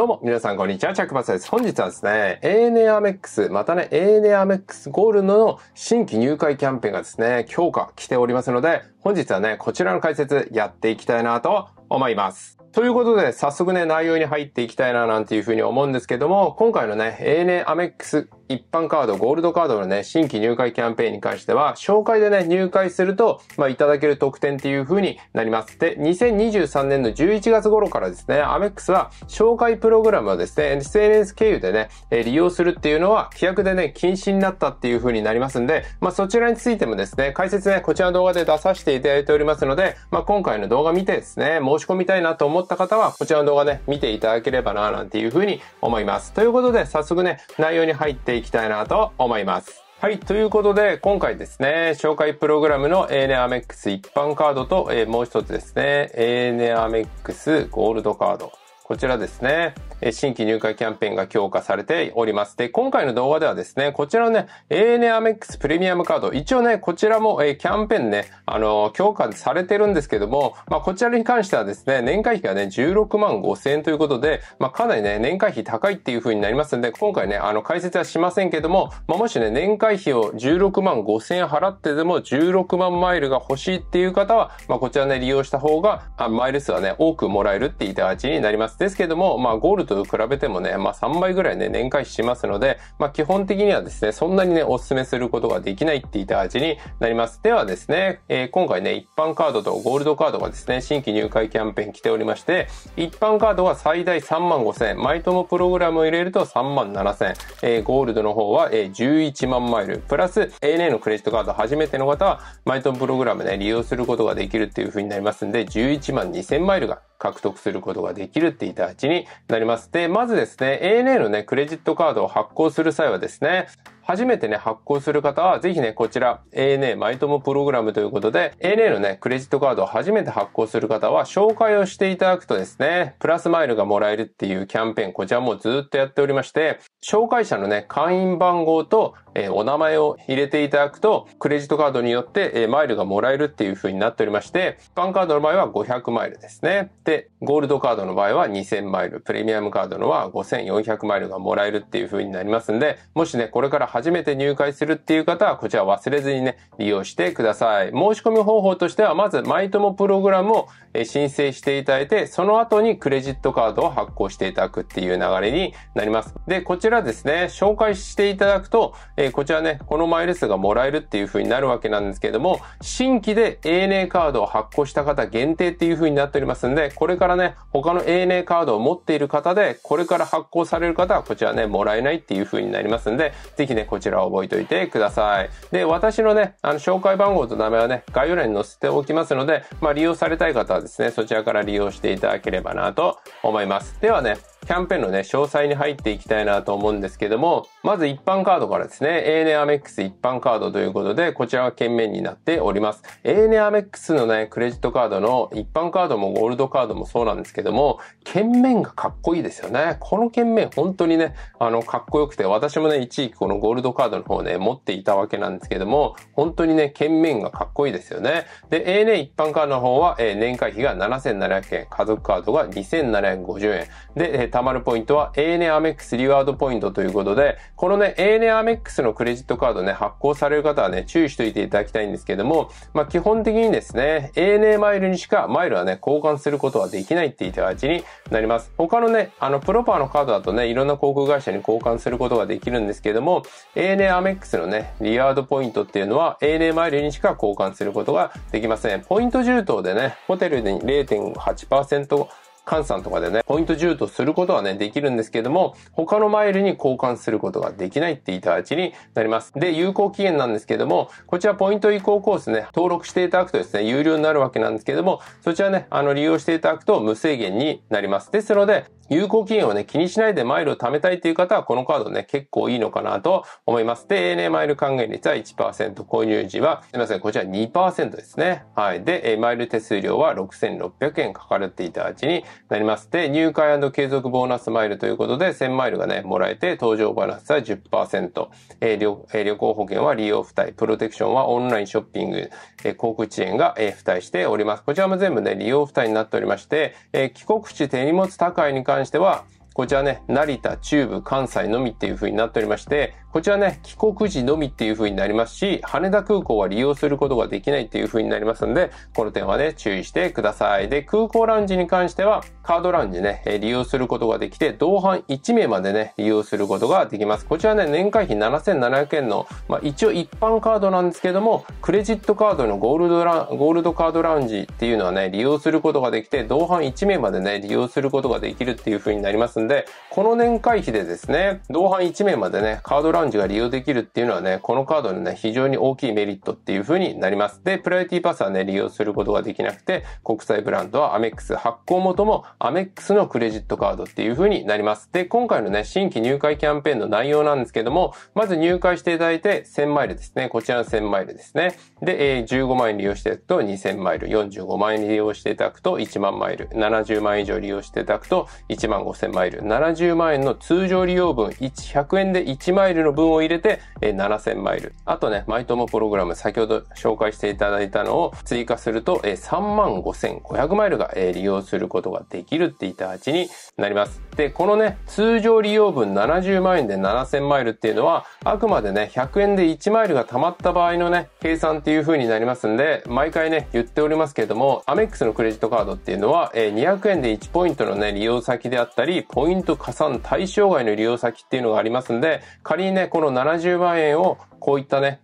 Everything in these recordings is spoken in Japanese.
どうも、皆さんこんにちは、チャックバスです。本日はですね、ANA アメックス、またね、ANA アメックスゴールドの新規入会キャンペーンがですね、強化来ておりますので、本日はね、こちらの解説やっていきたいなと思います。ということで、早速ね、内容に入っていきたいななんていうふうに思うんですけども、今回のね、ANA アメックス一般カード、ゴールドカードのね、新規入会キャンペーンに関しては、紹介でね、入会すると、まあ、いただける特典っていうふうになります。で、2023年の11月頃からですね、アメックスは、紹介プログラムをですね、SNS 経由でね、利用するっていうのは、規約でね、禁止になったっていうふうになりますんで、まあ、そちらについてもですね、解説ね、こちらの動画で出させていただいておりますので、まあ、今回の動画見てですね、申し込みたいなと思った方は、こちらの動画ね、見ていただければな、なんていうふうに思います。ということで、早速ね、内容に入っていきたいなと思います。はい。ということで、今回ですね、紹介プログラムの ANA アメックス一般カードと、えー、もう一つですね、ANA アメックスゴールドカード。こちらですね。新規入会キャンペーンが強化されております。で、今回の動画ではですね、こちらのね、ANA アメックスプレミアムカード、一応ね、こちらも、えキャンペーンね、あの強化されてるんですけども、まあ、こちらに関してはですね、年会費がね、16万5千円ということで、まあ、かなりね、年会費高いっていう風になりますので、今回ね、あの、解説はしませんけども、まあ、もしね、年会費を16万5千円払ってでも16万マイルが欲しいっていう方は、まあ、こちらね、利用した方が、あマイル数はね、多くもらえるって言った形になります。ですけども、まあ、ゴールと比べてもね、まあ3倍ぐらいね、年会費しますので、まあ基本的にはですね、そんなにね、お勧めすることができないっていった味になります。ではですね、えー、今回ね、一般カードとゴールドカードがですね、新規入会キャンペーン来ておりまして、一般カードは最大3万5千円、マイトモプログラムを入れると3万7千円、えー、ゴールドの方は、えー、11万マイル、プラス ANA のクレジットカード初めての方は、マイトモプログラムね、利用することができるっていう風になりますんで、11万2千マイルが獲得することができるっていった味になります。ます。で、まずですね、ANA のね、クレジットカードを発行する際はですね、初めてね、発行する方は、ぜひね、こちら ANA マイトモプログラムということで、ANA のね、クレジットカードを初めて発行する方は、紹介をしていただくとですね、プラスマイルがもらえるっていうキャンペーン、こちらもずっとやっておりまして、紹介者のね、会員番号と、えー、お名前を入れていただくと、クレジットカードによって、えー、マイルがもらえるっていう風になっておりまして、一般カードの場合は500マイルですね。で、ゴールドカードの場合は2000マイル、プレミアムカードのは5400マイルがもらえるっていう風になりますんで、もしね、これから初めて入会するっていう方は、こちら忘れずにね、利用してください。申し込み方法としては、まず、マイトモプログラムを申請していただいて、その後にクレジットカードを発行していただくっていう流れになります。で、こちらですね、紹介していただくと、えこちらね、このマイル数がもらえるっていう風になるわけなんですけども、新規で ANA カードを発行した方限定っていう風になっておりますんで、これからね、他の ANA カードを持っている方で、これから発行される方はこちらね、もらえないっていう風になりますんで、ぜひね、ね、こちらを覚えておいてください。で、私のね、あの、紹介番号と名前はね、概要欄に載せておきますので、まあ、利用されたい方はですね、そちらから利用していただければなと思います。ではね、キャンペーンのね、詳細に入っていきたいなと思うんですけども、まず一般カードからですね、ANA アメックス一般カードということで、こちらが件面になっております。ANA アメックスのね、クレジットカードの一般カードもゴールドカードもそうなんですけども、件面がかっこいいですよね。この件面本当にね、あの、かっこよくて、私もね、一時期このゴールドカードの方ね、持っていたわけなんですけども、本当にね、件面がかっこいいですよね。で、ANA 一般カードの方は、えー、年会費が7700円、家族カードが2750円。で、貯まるポイントは ANA アメックスリワードポイントということで、このね、ANA アメックスのクレジットカードね、発行される方はね、注意しておいていただきたいんですけども、まあ、基本的にですね、ANA マイルにしかマイルはね、交換することはできないっていった形になります。他のね、あの、プロパーのカードだとね、いろんな航空会社に交換することができるんですけども、ANA アメックスのね、リワードポイントっていうのは ANA マイルにしか交換することができません。ポイント充当でね、ホテルに0.8%換算とかでね、ポイント10とすることはね、できるんですけども、他のマイルに交換することができないっていた形になります。で、有効期限なんですけども、こちらポイント移行コースね、登録していただくとですね、有料になるわけなんですけども、そちらね、あの、利用していただくと無制限になります。ですので、有効期限をね、気にしないでマイルを貯めたいっていう方は、このカードね、結構いいのかなと思います。で、ANA マイル還元率は1%、購入時は、すみません、こちら2%ですね。はい。で、マイル手数料は6600円かかるっていた形になります。で、入会継続ボーナスマイルということで、1000マイルがね、もらえて、搭乗バランスは10%、えー旅えー、旅行保険は利用付帯、プロテクションはオンラインショッピング、えー、航空遅延が、えー、付帯しております。こちらも全部ね、利用付帯になっておりまして、えー、帰国地手荷物高いに関しては、こちらね、成田、中部、関西のみっていう風になっておりまして、こちらね、帰国時のみっていう風になりますし、羽田空港は利用することができないっていう風になりますので、この点はね、注意してください。で、空港ラウンジに関しては、カードラウンジね、利用することができて、同伴1名までね、利用することができます。こちらね、年会費7700円の、まあ一応一般カードなんですけども、クレジットカードのゴールドラ、ゴールドカードラウンジっていうのはね、利用することができて、同伴1名までね、利用することができるっていう風になりますんで、この年会費でですね、同伴1名までね、カードラウンジラウンジが利用できるっていうのはね、このカードのね、非常に大きいメリットっていう風になります。で、プライオリティパスはね、利用することができなくて、国際ブランドはアメックス、発行元もアメックスのクレジットカードっていう風になります。で、今回のね、新規入会キャンペーンの内容なんですけども、まず入会していただいて1000マイルですね。こちらの1000マイルですね。で、え15万円利用していただくと2000マイル、45万円利用していただくと1万マイル、70万円以上利用していただくと1万5000マイル、70万円の通常利用分100円で1マイルのの分を入れて、え7000マイル。あとね、マイトモプログラム、先ほど紹介していただいたのを追加すると、え35,500マイルが、え利用することができるっていった値になります。で、このね、通常利用分70万円で7000マイルっていうのは、あくまでね、100円で1マイルが貯まった場合のね、計算っていう風になりますんで、毎回ね、言っておりますけれども、アメックスのクレジットカードっていうのは、え200円で1ポイントのね、利用先であったり、ポイント加算対象外の利用先っていうのがありますんで、仮にね、ね、この70万円をこういったね、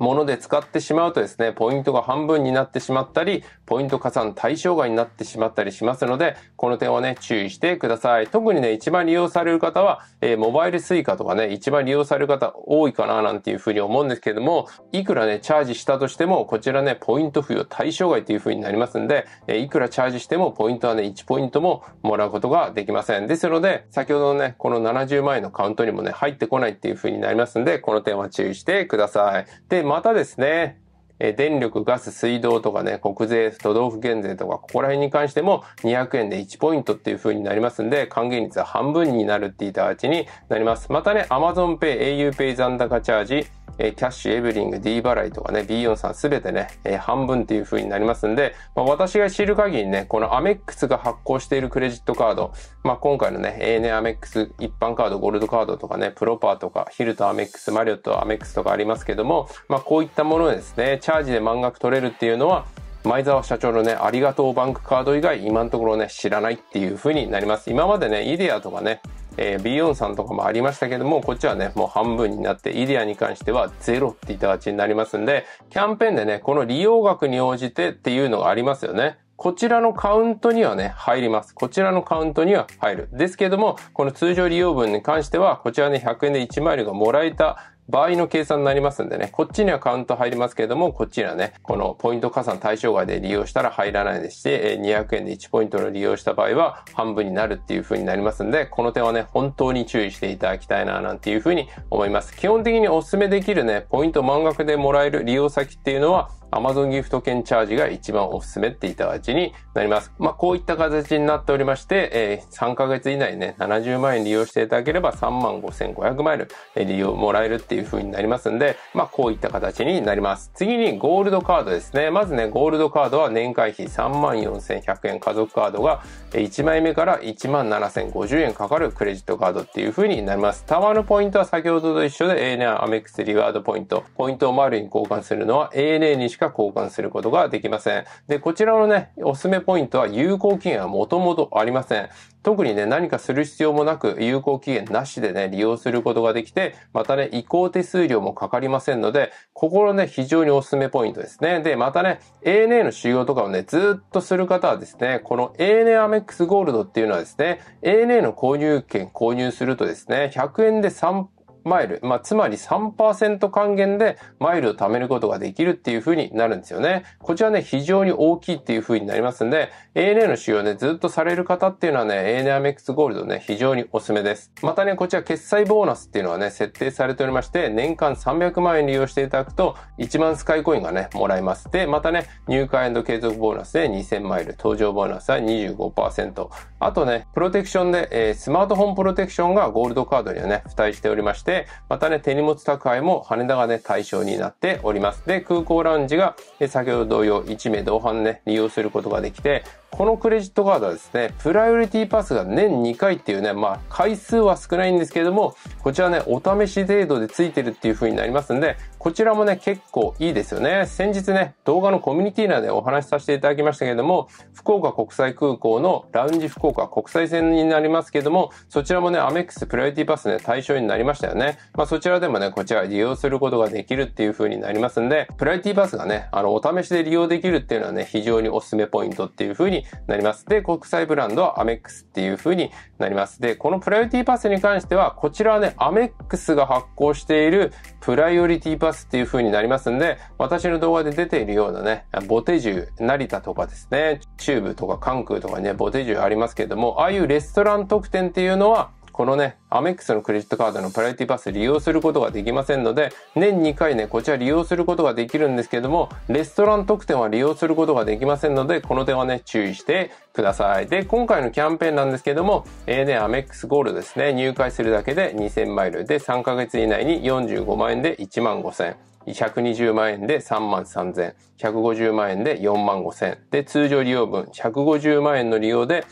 もので使ってしまうとですね、ポイントが半分になってしまったり、ポイント加算対象外になってしまったりしますので、この点はね、注意してください。特にね、一番利用される方は、えー、モバイル suica とかね、一番利用される方多いかななんていうふうに思うんですけども、いくらね、チャージしたとしても、こちらね、ポイント付与対象外というふうになりますんで、えー、いくらチャージしても、ポイントはね、1ポイントももらうことができません。ですので、先ほどのね、この70万円のカウントにもね、入ってこないっていうふうになりますんで、この点は注意してください。で、またですね、え電力、ガス、水道とかね、国税、都道府県税とか、ここら辺に関しても200円で1ポイントっていう風になりますんで、還元率は半分になるっていた形になります。またね、AmazonPay、auPay 残高チャージ、えキャッシュ、エブリング、D 払いとかね、B4 さんすべてね、え半分っていう風になりますんで、まあ、私が知る限りね、このアメックスが発行しているクレジットカード、まあ、今回のね、ANA アメックス一般カード、ゴールドカードとかね、プロパーとか、ヒルトアメックス、マリオットアメックスとかありますけども、まあ、こういったものですね、チャージで満額取れるっていうのは、前澤社長のね、ありがとうバンクカード以外、今のところね、知らないっていう風になります。今までね、イデアとかね、えー、ビヨンさんとかもありましたけども、こっちはね、もう半分になって、イデアに関してはゼロって言った形になりますんで、キャンペーンでね、この利用額に応じてっていうのがありますよね。こちらのカウントにはね、入ります。こちらのカウントには入る。ですけども、この通常利用分に関しては、こちらね、100円で1マイルがもらえた倍の計算になりますんでね、こっちにはカウント入りますけれども、こっちにはね、このポイント加算対象外で利用したら入らないでして、200円で1ポイントの利用した場合は半分になるっていう風になりますんで、この点はね、本当に注意していただきたいな、なんていう風に思います。基本的にお勧めできるね、ポイント満額でもらえる利用先っていうのは、Amazon ギフト券チャージが一番おすすめっていった形になります。まあ、こういった形になっておりまして、えー、3ヶ月以内ね、70万円利用していただければ3万5500マイル利用もらえるっていう風になりますんで、まあ、こういった形になります。次にゴールドカードですね。まずね、ゴールドカードは年会費3万4100円、家族カードが1枚目から1万7050円かかるクレジットカードっていう風になります。たワーのポイントは先ほどと一緒で ANA アメックスリワードポイント。ポイントをマイに交換するのは ANA にしか交換することができません。で、こちらのね、おすすめポイントは有効期限はもともとありません。特にね、何かする必要もなく、有効期限なしでね、利用することができて、またね、移行手数料もかかりませんので、ここのね、非常におすすめポイントですね。で、またね、ANA の使用とかをね、ずっとする方はですね、この ANA アメックスゴールドっていうのはですね、ANA の購入券購入するとですね、100円で3マイル、まあ、つまり3%還元でマイルを貯めることができるっていう風になるんですよね。こちらね、非常に大きいっていう風になりますんで、ANA の使用ね、ずっとされる方っていうのはね、ANAMX ゴールドね、非常におすすめです。またね、こちら決済ボーナスっていうのはね、設定されておりまして、年間300万円利用していただくと、1万スカイコインがね、もらえます。で、またね、入会継続ボーナスで2000マイル、登場ボーナスは25%。あとね、プロテクションで、えー、スマートフォンプロテクションがゴールドカードにはね、付帯しておりまして、、またね、手荷物宅配も羽田がね、対象になっております。で、空港ラウンジが、先ほど同様、1名同伴ね、利用することができて、このクレジットカードはですね、プライオリティパスが年2回っていうね、まあ、回数は少ないんですけれども、こちらね、お試し程度でついてるっていう風になりますんで、こちらもね、結構いいですよね。先日ね、動画のコミュニティ内でお話しさせていただきましたけれども、福岡国際空港のラウンジ福岡国際線になりますけれども、そちらもね、アメックスプライオリティパスね、対象になりましたよね。まあそちらでもね、こちら利用することができるっていう風になりますんで、プライオリティパスがね、あの、お試しで利用できるっていうのはね、非常におすすめポイントっていう風になります。で、国際ブランドはアメックスっていう風になります。で、このプライオリティパスに関しては、こちらはね、アメックスが発行しているプライオリティパスますっていう風になりますんで、私の動画で出ているようなね、ボテジュ成田とかですね、中部とか関空とかね、ボテジュありますけれども、ああいうレストラン特典っていうのは、このね、アメックスのクレジットカードのプライオリティパス利用することができませんので、年2回ね、こちら利用することができるんですけども、レストラン特典は利用することができませんので、この点はね、注意してください。で、今回のキャンペーンなんですけども、えー、ね、アメックスゴールですね、入会するだけで2000マイルで3ヶ月以内に45万円で1万5000円。120万円で3万3000、150万円で4万5000、で、通常利用分、150万円の利用で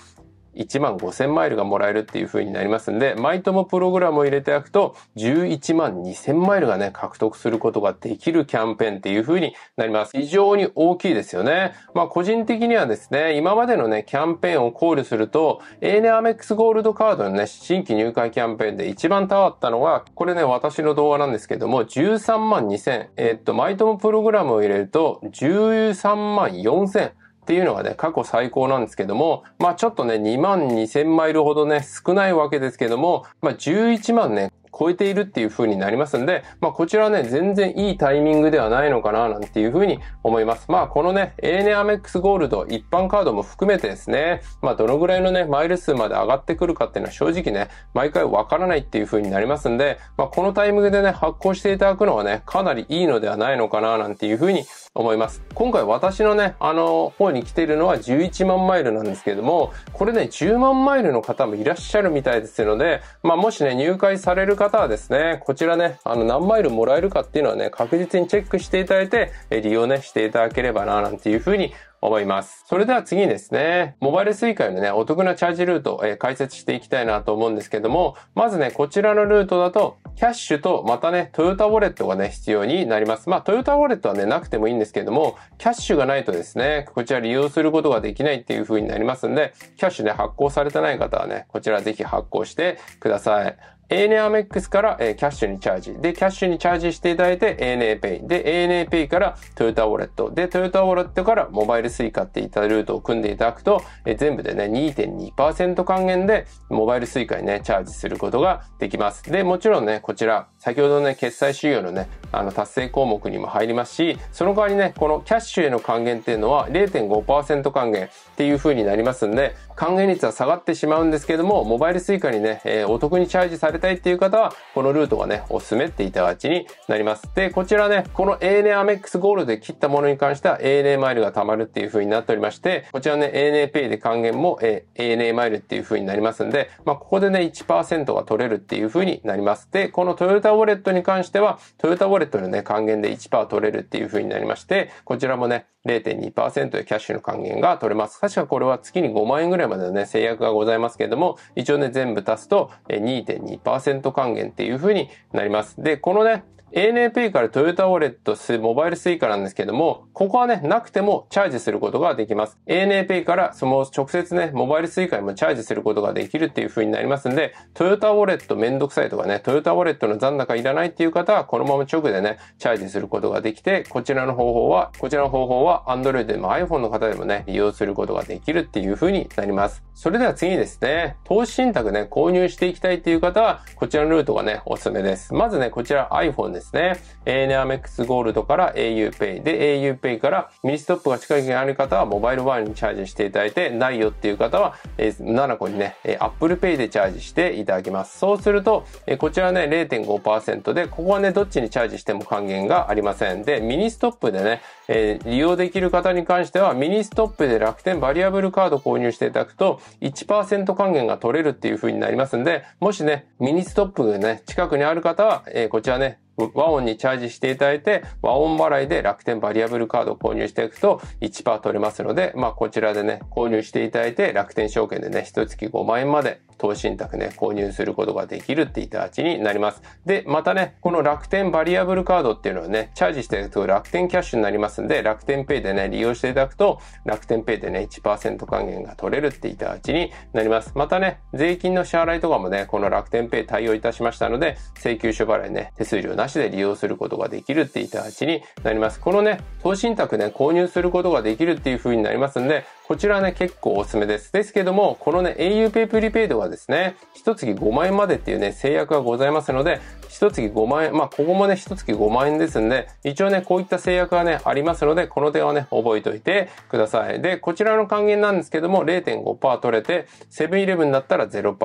1万5千マイルがもらえるっていう風になりますんで、マイトモプログラムを入れておくと、11万2千マイルがね、獲得することができるキャンペーンっていう風になります。非常に大きいですよね。まあ、個人的にはですね、今までのね、キャンペーンを考慮すると、ANA アメックスゴールドカードのね、新規入会キャンペーンで一番たわったのが、これね、私の動画なんですけども、13万2千、えー、っと、マイトモプログラムを入れると、13万4千、っていうのがね、過去最高なんですけども、まあちょっとね、2万2000マイルほどね、少ないわけですけども、まあ11万ね、超えているっていう風になりますんで、まあこちらね、全然いいタイミングではないのかななんていう風に思います。まあこのね、ANA アメックスゴールド一般カードも含めてですね、まあどのぐらいのね、マイル数まで上がってくるかっていうのは正直ね、毎回わからないっていう風になりますんで、まあこのタイミングでね、発行していただくのはね、かなりいいのではないのかななんていう風に思います。今回私のね、あの方に来ているのは11万マイルなんですけれども、これね、10万マイルの方もいらっしゃるみたいですので、まあもしね、入会される方はですね、こちらね、あの何マイルもらえるかっていうのはね、確実にチェックしていただいて、利用ね、していただければな、なんていうふうに思います。それでは次にですね、モバイル suica のね、お得なチャージルート、えー、解説していきたいなと思うんですけども、まずね、こちらのルートだと、キャッシュとまたね、トヨタウォレットがね、必要になります。まあ、トヨタウォレットはね、なくてもいいんですけども、キャッシュがないとですね、こちら利用することができないっていう風になりますんで、キャッシュね、発行されてない方はね、こちらぜひ発行してください。ANAMEX から、えー、キャッシュにチャージ。で、キャッシュにチャージしていただいて ANAPay。で、ANAPay からトヨタウォレット。で、トヨタウォレットからモバイル Suica っていったルートを組んでいただくと、え全部でね、2.2%還元でモバイル Suica にね、チャージすることができます。で、もちろんね、こちら、先ほどね、決済修行のね、あの達成項目にも入りますし、その代わりね、このキャッシュへの還元っていうのは0.5%還元っていう風になりますんで、還元率は下がってしまうんですけども、モバイル suica にね、えー、お得にチャージされたいっていう方は、このルートがね、おすすめっていたがちになります。で、こちらね、この ANA アメックスゴールで切ったものに関しては ANA マイルが貯まるっていう風になっておりまして、こちらね、ANA ペイで還元も、えー、ANA マイルっていう風になりますんで、まあ、ここでね、1%が取れるっていう風になります。で、このトヨタウォレットに関しては、トヨタウォレットのね、還元で1%取れるっていう風になりまして、こちらもね、0.2%でキャッシュの還元が取れます。確かこれは月に5万円ぐらいまでのね、制約がございますけれども、一応ね、全部足すと2.2%還元っていう風になります。で、このね、ANAP からトヨタウォレットスモバイル suica なんですけども、ここはね、なくてもチャージすることができます。ANAP からその直接ね、モバイル suica にもチャージすることができるっていう風になりますんで、トヨタウォレットめんどくさいとかね、トヨタウォレットの残高いらないっていう方は、このまま直でね、チャージすることができて、こちらの方法は、こちらの方法は Android でも iPhone の方でもね、利用することができるっていう風になります。それでは次ですね、投資信託ね、購入していきたいっていう方は、こちらのルートがね、おすすめです。まずね、こちら iPhone ですですね。ANAMEX ゴールドから auPay。で、auPay からミニストップが近くにある方はモバイルワインにチャージしていただいて、ないよっていう方は、え7個にね、Apple Pay でチャージしていただきます。そうすると、えこちらね、0.5%で、ここはね、どっちにチャージしても還元がありません。で、ミニストップでね、え利用できる方に関しては、ミニストップで楽天バリアブルカード購入していただくと、1%還元が取れるっていう風になりますんで、もしね、ミニストップがね、近くにある方は、えこちらね、和音にチャージしていただいて、和音払いで楽天バリアブルカードを購入していくと1%取れますので、まあこちらでね、購入していただいて楽天証券でね、1月5万円まで投資信託ね、購入することができるっていった形になります。で、またね、この楽天バリアブルカードっていうのはね、チャージしていただくと楽天キャッシュになりますんで、楽天ペイでね、利用していただくと、楽天ペイでね、1%還元が取れるっていった形になります。またね、税金の支払いとかもね、この楽天ペイ対応いたしましたので、請求書払いね、手数料なしで利用することができるっていった形になります。このね、投資信託ね、購入することができるっていう風になりますんで、こちらね、結構おすすめです。ですけども、このね、auPay プリペイドはですね、一月5万円までっていうね、制約がございますので、一月5万円、まあ、ここもね、一月5万円ですんで、一応ね、こういった制約がね、ありますので、この点はね、覚えておいてください。で、こちらの還元なんですけども、0.5%取れて、セブンイレブンだったら0%、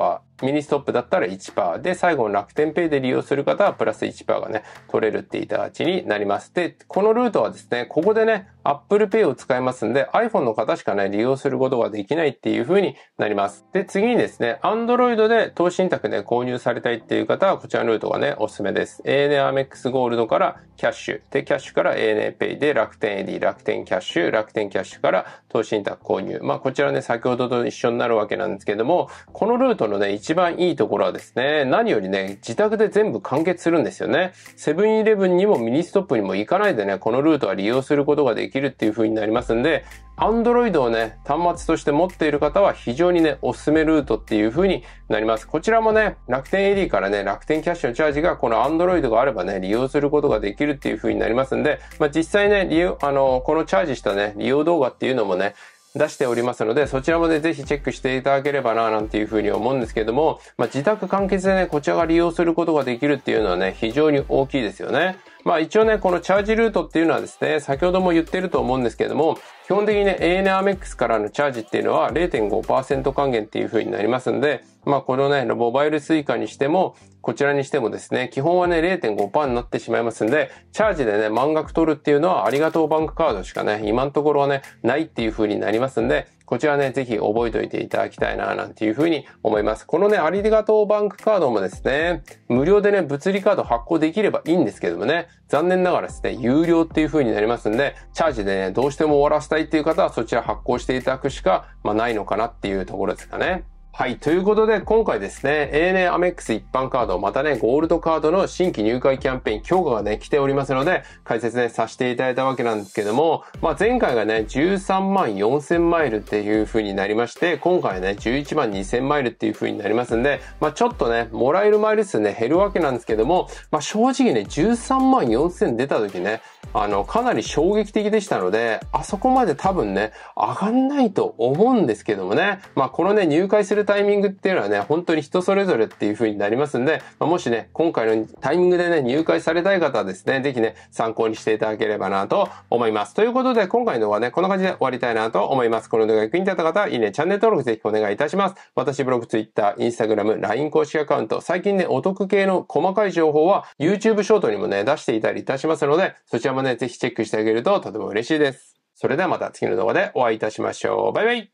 ミニストップだったら1%で、最後の楽天ペイで利用する方はプラス1%がね、取れるっていた形になります。で、このルートはですね、ここでね、Apple Pay を使いますんで、iPhone の方しかね、利用することができないっていう風になります。で、次にですね、Android で投資信託で購入されたいっていう方は、こちらのルートがね、おすすめです。ANA Amex Gold からキャッシュ、で、キャッシュから ANA Pay で楽天 AD、楽天キャッシュ、楽天キャッシュから投資信託購入。まあ、こちらね、先ほどと一緒になるわけなんですけども、このルートのね、一番いいところはですね、何よりね、自宅で全部完結するんですよね。セブンイレブンにもミニストップにも行かないでね、このルートは利用することができるっていう風になりますんで、Android をね、端末として持っている方は非常にね、おすすめルートっていう風になります。こちらもね、楽天 AD からね、楽天キャッシュのチャージがこの Android があればね、利用することができるっていう風になりますんで、まあ、実際ね、利用、あの、このチャージしたね、利用動画っていうのもね、出しておりますので、そちらまでぜひチェックしていただければな、なんていうふうに思うんですけれども、まあ、自宅完結でね、こちらが利用することができるっていうのはね、非常に大きいですよね。まあ一応ね、このチャージルートっていうのはですね、先ほども言ってると思うんですけれども、基本的にね、ANRMX からのチャージっていうのは0.5%還元っていう風になりますんで、まあこのね、モバイル suica にしても、こちらにしてもですね、基本はね、0.5%になってしまいますんで、チャージでね、満額取るっていうのはありがとうバンクカードしかね、今のところはね、ないっていう風になりますんで、こちらね、ぜひ覚えておいていただきたいな、なんていうふうに思います。このね、ありがとうバンクカードもですね、無料でね、物理カード発行できればいいんですけどもね、残念ながらですね、有料っていう風になりますんで、チャージでね、どうしても終わらせたいっていう方はそちら発行していただくしか、まあ、ないのかなっていうところですかね。はい。ということで、今回ですね、ANA アメックス一般カード、またね、ゴールドカードの新規入会キャンペーン、強化がね、来ておりますので、解説ね、させていただいたわけなんですけども、まあ、前回がね、13万4000マイルっていう風になりまして、今回ね、11万2000マイルっていう風になりますんで、まあ、ちょっとね、もらえるマイル数ね、減るわけなんですけども、まあ、正直ね、13万4000出た時ね、あの、かなり衝撃的でしたので、あそこまで多分ね、上がんないと思うんですけどもね、まあこのね、入会するタイミングっていうのはね、本当に人それぞれっていう風になりますんで、まあ、もしね、今回のタイミングでね、入会されたい方はですね、ぜひね、参考にしていただければなと思います。ということで、今回のはね、こんな感じで終わりたいなと思います。この動画が役に立った方は、いいね、チャンネル登録ぜひお願いいたします。私、ブログ、ツイッター、インスタグラム、LINE 公式アカウント、最近ね、お得系の細かい情報は、YouTube ショートにもね、出していたりいたしますので、そちらもね、ぜひチェックしてあげるととても嬉しいです。それではまた次の動画でお会いいたしましょう。バイバイ